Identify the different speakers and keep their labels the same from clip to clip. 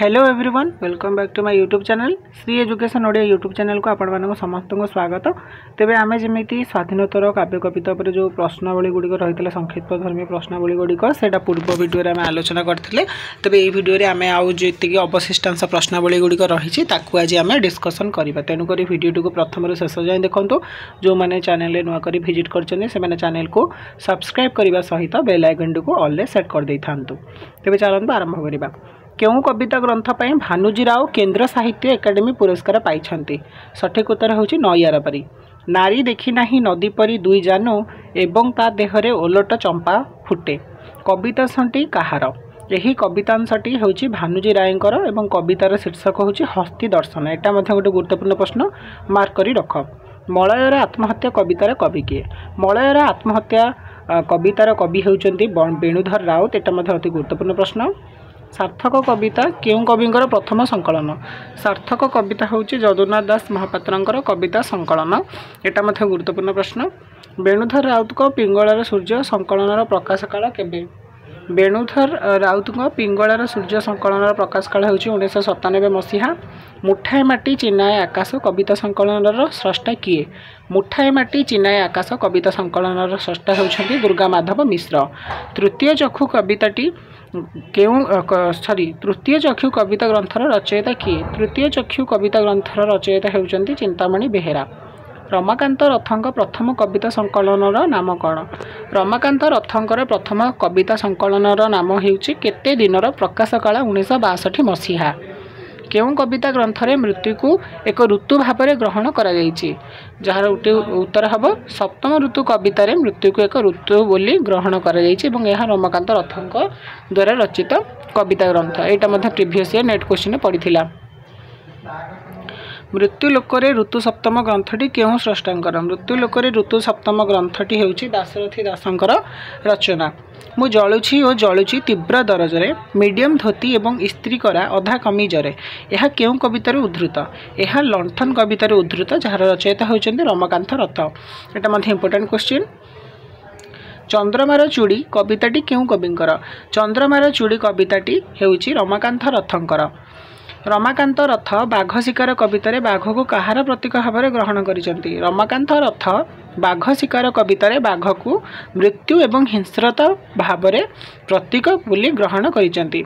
Speaker 1: hello everyone welcome back to my YouTube channel Shri Education Odia YouTube channel को आपण समस्त स्वागत तेज आम जमी स्वाधीनतर काव्य कविता पर जो प्रश्नवल गुड़िक रही संक्षिप्त धर्मी प्रश्नावली गुड़िक पूर्व भिडियो आम आलोचना करते तेज यही भिडियो आम आउ जी अवशिष्टांश प्रश्नावली गुड़िक रही आज आम डिस्कसन करवा तेणुक भिडियो को प्रथम शेष जाए देखु जो मैंने चेल नुआ कर भिजिट कर चेल को सब्सक्राइब करने सहित बेल आइकन टी को अलरे सेट कर तेज चलो आरंभ करवा କେଉଁ କବିତା ଗ୍ରନ୍ଥ ପାଇଁ ଭାନୁଜୀ ରାଓ କେନ୍ଦ୍ର ସାହିତ୍ୟ ଏକାଡେମୀ ପୁରସ୍କାର ପାଇଛନ୍ତି ସଠିକ୍ ଉତ୍ତର ହେଉଛି ନୟାରବାରୀ ନାରୀ ଦେଖି ନାହିଁ ନଦୀ ପରି ଦୁଇ ଜାନୁ ଏବଂ ତା ଦେହରେ ଓଲଟ ଚମ୍ପା ଫୁଟେ କବିତାଂଶଟି କାହାର ଏହି କବିତାଂଶଟି ହେଉଛି ଭାନୁଜୀ ରାୟଙ୍କର ଏବଂ କବିତାର ଶୀର୍ଷକ ହେଉଛି ହସ୍ତି ଦର୍ଶନ ଏଇଟା ମଧ୍ୟ ଗୋଟେ ଗୁରୁତ୍ୱପୂର୍ଣ୍ଣ ପ୍ରଶ୍ନ ମାର୍କ କରି ରଖ ମଳୟର ଆତ୍ମହତ୍ୟା କବିତାର କବି କିଏ ମଳୟର ଆତ୍ମହତ୍ୟା କବିତାର କବି ହେଉଛନ୍ତି ବେଣୁଧର ରାଉତ ଏଇଟା ମଧ୍ୟ ଅତି ଗୁରୁତ୍ୱପୂର୍ଣ୍ଣ ପ୍ରଶ୍ନ ସାର୍ଥକ କବିତା କେଉଁ କବିଙ୍କର ପ୍ରଥମ ସଙ୍କଳନ ସାର୍ଥକ କବିତା ହେଉଛି ଯଦୁନାଥ ଦାସ ମହାପାତ୍ରଙ୍କର କବିତା ସଙ୍କଳନ ଏଇଟା ମଧ୍ୟ ଗୁରୁତ୍ୱପୂର୍ଣ୍ଣ ପ୍ରଶ୍ନ ବେଣୁଧର ରାଉତଙ୍କ ପିଙ୍ଗଳର ସୂର୍ଯ୍ୟ ସଙ୍କଳନର ପ୍ରକାଶ କାଳ କେବେ ବେଣୁଧର ରାଉତଙ୍କ ପିଙ୍ଗଳାର ସୂର୍ଯ୍ୟ ସଂକଳନର ପ୍ରକାଶ କାଳ ହେଉଛି ଉଣେଇଶହ ସତାନବେ ମସିହା ମୁଠାଏ ମାଟି ଚିନାଏ ଆକାଶ କବିତା ସଂକଳନର ସ୍ରଷ୍ଟା କିଏ ମୁଠାଏ ମାଟି ଚିନାଏ ଆକାଶ କବିତା ସଂକଳନର ସ୍ରଷ୍ଟା ହେଉଛନ୍ତି ଦୁର୍ଗା ମାଧବ ମିଶ୍ର ତୃତୀୟ ଚକ୍ଷୁ କବିତାଟି କେଉଁ ସରି ତୃତୀୟ ଚକ୍ଷୁ କବିତା ଗ୍ରନ୍ଥର ରଚୟିତା କିଏ ତୃତୀୟ ଚକ୍ଷୁ କବିତା ଗ୍ରନ୍ଥର ରଚୟିତା ହେଉଛନ୍ତି ଚିନ୍ତାମଣି ବେହେରା ରମାକାନ୍ତ ରଥଙ୍କ ପ୍ରଥମ କବିତା ସଂକଳନର ନାମ କ'ଣ ରମାକାନ୍ତ ରଥଙ୍କର ପ୍ରଥମ କବିତା ସଂକଳନର ନାମ ହେଉଛି କେତେ ଦିନର ପ୍ରକାଶକାଳ ଉଣେଇଶହ ବାଷଠି ମସିହା କେଉଁ କବିତା ଗ୍ରନ୍ଥରେ ମୃତ୍ୟୁକୁ ଏକ ଋତୁ ଭାବରେ ଗ୍ରହଣ କରାଯାଇଛି ଯାହାର ଗୋଟିଏ ଉତ୍ତର ହେବ ସପ୍ତମ ଋତୁ କବିତାରେ ମୃତ୍ୟୁକୁ ଏକ ଋତୁ ବୋଲି ଗ୍ରହଣ କରାଯାଇଛି ଏବଂ ଏହା ରମାକାନ୍ତ ରଥଙ୍କ ଦ୍ୱାରା ରଚିତ କବିତା ଗ୍ରନ୍ଥ ଏଇଟା ମଧ୍ୟ ପ୍ରିଭିଅସ୍ ଇୟର୍ ନେଟ୍ କ୍ୱେଶ୍ଚିନ୍ରେ ପଡ଼ିଥିଲା ମୃତ୍ୟୁଲୋକରେ ଋତୁ ସପ୍ତମ ଗ୍ରନ୍ଥଟି କେଉଁ ସ୍ରଷ୍ଟାଙ୍କର ମୃତ୍ୟୁଲୋକରେ ଋତୁ ସପ୍ତମ ଗ୍ରନ୍ଥଟି ହେଉଛି ଦାଶରଥୀ ଦାସଙ୍କର ରଚନା ମୁଁ ଜଳୁଛି ଓ ଜଳୁଛି ତୀବ୍ର ଦରଜରେ ମିଡ଼ିୟମ୍ ଧୋତି ଏବଂ ଇସ୍ତ୍ରୀ କରା ଅଧା କମିଜରେ ଏହା କେଉଁ କବିତାରୁ ଉଦ୍ଧୃତ ଏହା ଲଣ୍ଠନ କବିତାରୁ ଉଦ୍ଧୃତ ଯାହାର ରଚୟିତା ହେଉଛନ୍ତି ରମାକାନ୍ତ ରଥ ଏଇଟା ମଧ୍ୟ ଇମ୍ପୋର୍ଟାଣ୍ଟ କ୍ୱେଶ୍ଚିନ୍ ଚନ୍ଦ୍ରମାର ଚୁଡ଼ି କବିତାଟି କେଉଁ କବିଙ୍କର ଚନ୍ଦ୍ରମାର ଚୁଡ଼ି କବିତାଟି ହେଉଛି ରମାକାନ୍ତ ରଥଙ୍କର ରମାକାନ୍ତ ରଥ ବାଘ ଶିକାର କବିତାରେ ବାଘକୁ କାହାର ପ୍ରତୀକ ଭାବରେ ଗ୍ରହଣ କରିଛନ୍ତି ରମାକାନ୍ତ ରଥ ବାଘ ଶିକାର କବିତାରେ ବାଘକୁ ମୃତ୍ୟୁ ଏବଂ ହିଂସ୍ରତା ଭାବରେ ପ୍ରତୀକ ବୋଲି ଗ୍ରହଣ କରିଛନ୍ତି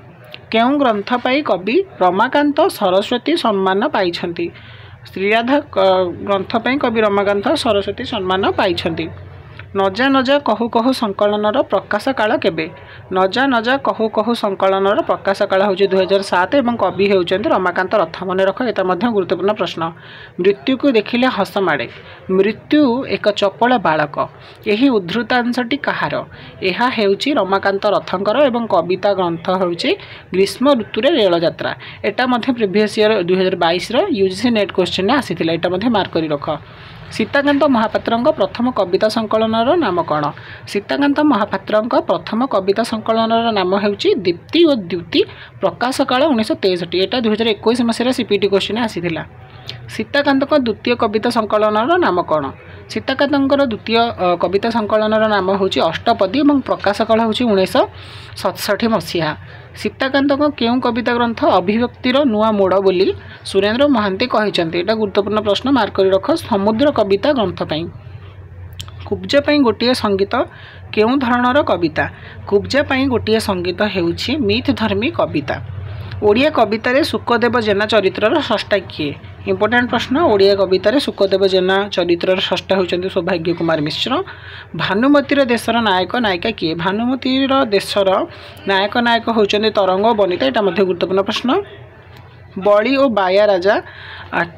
Speaker 1: କେଉଁ ଗ୍ରନ୍ଥ ପାଇଁ କବି ରମାକାନ୍ତ ସରସ୍ୱତୀ ସମ୍ମାନ ପାଇଛନ୍ତି ଶ୍ରୀରାଧା ଗ୍ରନ୍ଥ ପାଇଁ କବି ରମାକାନ୍ତ ସରସ୍ୱତୀ ସମ୍ମାନ ପାଇଛନ୍ତି ନଜା ନଜା କହୁ କହୁ ସଙ୍କଳନର ପ୍ରକାଶ କାଳ କେବେ ନଜା ନଜା କହୁ କହୁ ସଙ୍କଳନର ପ୍ରକାଶ କାଳ ହେଉଛି ଦୁଇହଜାର ସାତ ଏବଂ କବି ହେଉଛନ୍ତି ରମାକାନ୍ତ ରଥ ମନେ ରଖ ଏଇଟା ମଧ୍ୟ ଗୁରୁତ୍ୱପୂର୍ଣ୍ଣ ପ୍ରଶ୍ନ ମୃତ୍ୟୁକୁ ଦେଖିଲେ ହସ ମାଡ଼େ ମୃତ୍ୟୁ ଏକ ଚପଳ ବାଳକ ଏହି ଉଦ୍ଧୃତାଂଶଟି କାହାର ଏହା ହେଉଛି ରମାକାନ୍ତ ରଥଙ୍କର ଏବଂ କବିତା ଗ୍ରନ୍ଥ ହେଉଛି ଗ୍ରୀଷ୍ମ ଋତୁରେ ରେଳଯାତ୍ରା ଏଇଟା ମଧ୍ୟ ପ୍ରିଭିୟସ୍ ଇୟର ଦୁଇହଜାର ବାଇଶର ୟୁ ଜି ସି ନେଟ୍ କ୍ୱେଶ୍ଚିନ୍ରେ ଆସିଥିଲା ଏଇଟା ମଧ୍ୟ ମାର୍କ କରି ରଖ ସୀତାକାନ୍ତ ମହାପାତ୍ରଙ୍କ ପ୍ରଥମ କବିତା ସଂକଳନର ନାମ କ'ଣ ସୀତାକାନ୍ତ ମହାପାତ୍ରଙ୍କ ପ୍ରଥମ କବିତା ସଂକଳନର ନାମ ହେଉଛି ଦୀପ୍ତି ଓ ଦ୍ୟୁତି ପ୍ରକାଶ କାଳ ଉଣେଇଶହ ତେଷଠି ଏଇଟା ଦୁଇହଜାର ଏକୋଇଶ ମସିହାରେ ସିପିଟି କ୍ୱେଶ୍ଚିନ୍ ଆସିଥିଲା ସୀତାକାନ୍ତଙ୍କ ଦ୍ୱିତୀୟ କବିତା ସଂକଳନର ନାମ କ'ଣ ସୀତାକାନ୍ତଙ୍କର ଦ୍ୱିତୀୟ କବିତା ସଂକଳନର ନାମ ହେଉଛି ଅଷ୍ଟପଦୀ ଏବଂ ପ୍ରକାଶ କଳ ହେଉଛି ଉଣେଇଶହ ସତଷଠି ମସିହା ସୀତାକାନ୍ତଙ୍କ କେଉଁ କବିତା ଗ୍ରନ୍ଥ ଅଭିବ୍ୟକ୍ତିର ନୂଆ ମୋଡ଼ ବୋଲି ସୁରେନ୍ଦ୍ର ମହାନ୍ତି କହିଛନ୍ତି ଏଇଟା ଗୁରୁତ୍ୱପୂର୍ଣ୍ଣ ପ୍ରଶ୍ନ ମାର୍କ କରି ରଖ ସମୁଦ୍ର କବିତା ଗ୍ରନ୍ଥ ପାଇଁ କୁବ୍ଜ ପାଇଁ ଗୋଟିଏ ସଙ୍ଗୀତ କେଉଁ ଧରଣର କବିତା କୁବ୍ଜା ପାଇଁ ଗୋଟିଏ ସଙ୍ଗୀତ ହେଉଛି ମିଥ୍ ଧର୍ମୀ କବିତା ଓଡ଼ିଆ କବିତାରେ ଶୁକଦେବ ଜେନା ଚରିତ୍ରର ଷଷ୍ଠା କିଏ ইম্পর্টাট প্রশ্ন ওড়িয়া কবিতার সুখদেব জেনা চরিত্রর ষষ্ঠ হচ্ছেন সৌভাগ্য কুমার মিশ্র ভানুমতির দেশের নায়ক নায়িকা কি ভানুমতির দেশের নায়ক নায়ক হচ্ছেন তরঙ্গ বনিতা এটা গুরুত্বপূর্ণ প্রশ্ন বলি ও বায়া রাজা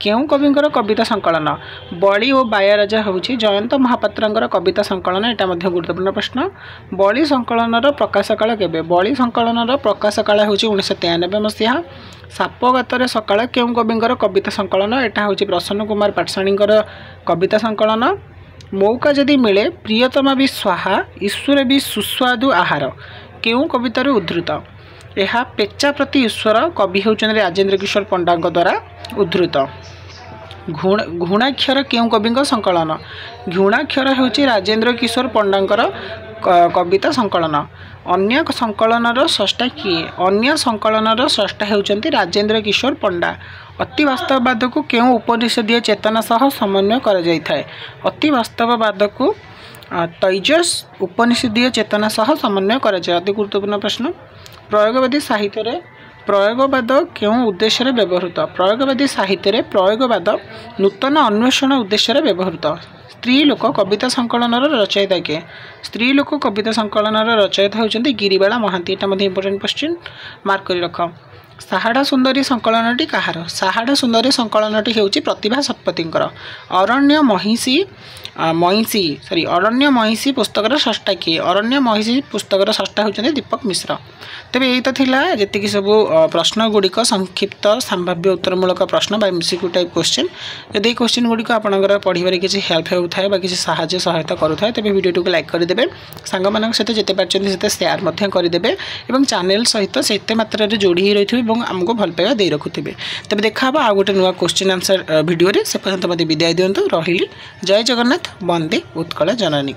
Speaker 1: କେଉଁ କବିଙ୍କର କବିତା ସଂକଳନ ବଳି ଓ ବାୟାରାଜା ହେଉଛି ଜୟନ୍ତ ମହାପାତ୍ରଙ୍କର କବିତା ସଂକଳନ ଏଇଟା ମଧ୍ୟ ଗୁରୁତ୍ୱପୂର୍ଣ୍ଣ ପ୍ରଶ୍ନ ବଳି ସଂକଳନର ପ୍ରକାଶକାଳ କେବେ ବଳି ସଂକଳନର ପ୍ରକାଶକାଳ ହେଉଛି ଉଣେଇଶହ ତେୟାନବେ ମସିହା ସାପଗାତରେ ସକାଳ କେଉଁ କବିଙ୍କର କବିତା ସଂକଳନ ଏଇଟା ହେଉଛି ପ୍ରସନ୍ନ କୁମାର ପାଟ୍ସାଣୀଙ୍କର କବିତା ସଂକଳନ ମୌକା ଯଦି ମିଳେ ପ୍ରିୟତମା ବି ସ୍ୱାହା ଈଶ୍ୱର ବି ସୁସ୍ୱାଦୁ ଆହାର କେଉଁ କବିତାରୁ ଉଦ୍ଧୃତ ଏହା ପେଚା ପ୍ରତି ଈଶ୍ୱର କବି ହେଉଛନ୍ତି ରାଜେନ୍ଦ୍ର କିଶୋର ପଣ୍ଡାଙ୍କ ଦ୍ୱାରା ଉଦ୍ଧୃତ ଘୃଣାକ୍ଷର କେଉଁ କବିଙ୍କ ସଙ୍କଳନ ଘୃଣାକ୍ଷର ହେଉଛି ରାଜେନ୍ଦ୍ର କିଶୋର ପଣ୍ଡାଙ୍କର କବିତା ସଙ୍କଳନ ଅନ୍ୟ ସଙ୍କଳନର ଷଷ୍ଠା କିଏ ଅନ୍ୟ ସଙ୍କଳନର ଷଷ୍ଠା ହେଉଛନ୍ତି ରାଜେନ୍ଦ୍ର କିଶୋର ପଣ୍ଡା ଅତିବାସ୍ତବବାଦକୁ କେଉଁ ଉପନିଷଦୀୟ ଚେତନା ସହ ସମନ୍ୱୟ କରାଯାଇଥାଏ ଅତିବାସ୍ତବବାଦକୁ তৈজস উপনিষদীয় চেতনা সহ সমন্বয় করা যায় অতি গুরুত্বপূর্ণ প্রশ্ন প্রয়োগবাদী সাহিত্যের প্রয়োগবাদ কেউ উদ্দেশ্যে ব্যবহৃত প্রয়োগবাদী সাহিত্যের প্রয়োগবাদ নূতন অন্বেষণ উদ্দেশ্যে ব্যবহৃত স্ত্রীলোক কবিতা সংকলনর রচয়িতা কে স্ত্রীলোক কবিতা সংকলনর রচয়িতা হচ্ছেন গিরিবালা মহান্তি এটা মধ্যে ইম্পর্টেন্ট কোশ্চিন মার্ক করে রখ ସାହାଡ଼ ସୁନ୍ଦରୀ ସଂକଳନଟି କାହାର ସାହାଡ଼ ସୁନ୍ଦରୀ ସଂକଳନଟି ହେଉଛି ପ୍ରତିଭା ଶତପଥୀଙ୍କର ଅରଣ୍ୟ ମହିଷୀ ମହିଷୀ ସରି ଅରଣ୍ୟ ମହିଷୀ ପୁସ୍ତକର ଷଷ୍ଠା କିଏ ଅରଣ୍ୟ ମହିଷୀ ପୁସ୍ତକର ଷଷ୍ଠା ହେଉଛନ୍ତି ଦୀପକ ମିଶ୍ର ତେବେ ଏଇ ତ ଥିଲା ଯେତିକି ସବୁ ପ୍ରଶ୍ନଗୁଡ଼ିକ ସଂକ୍ଷିପ୍ତ ସମ୍ଭାବ୍ୟ ଉତ୍ତରମୂଳକ ପ୍ରଶ୍ନ ବା ଏମ୍ସିକ୍ୟୁ ଟାଇପ୍ କୋଶ୍ଚିନ୍ ଯଦି ଏଇ କୋଶ୍ଚିନ୍ ଗୁଡ଼ିକ ଆପଣଙ୍କର ପଢ଼ିବାରେ କିଛି ହେଲ୍ପ ହେଉଥାଏ ବା କିଛି ସାହାଯ୍ୟ ସହାୟତା କରୁଥାଏ ତେବେ ଭିଡ଼ିଓଟିକୁ ଲାଇକ୍ କରିଦେବେ ସାଙ୍ଗମାନଙ୍କ ସହିତ ଯେତେ ପାରୁଛନ୍ତି ସେତେ ସେୟାର ମଧ୍ୟ କରିଦେବେ ଏବଂ ଚ୍ୟାନେଲ୍ ସହିତ ସେତେ ମାତ୍ରାରେ ଯୋଡ଼ି ହୋଇ ରହିଥିବେ এবং ଆମକୁ ଭଲ ପାଇବା ଦେଇ ରଖୁଥିବେ ତେବେ ଦେଖାହେବ ଆଉ ଗୋଟେ ନୂଆ କୋଶ୍ଚିନ୍ ଆନ୍ସର୍ ଭିଡ଼ିଓରେ ସେ ପର୍ଯ୍ୟନ୍ତ ମୋତେ ବିଦାୟ ଦିଅନ୍ତୁ ରହିଲି ଜୟ ଜଗନ୍ନାଥ ବନ୍ଦେ ଉତ୍କଳ ଜନନୀ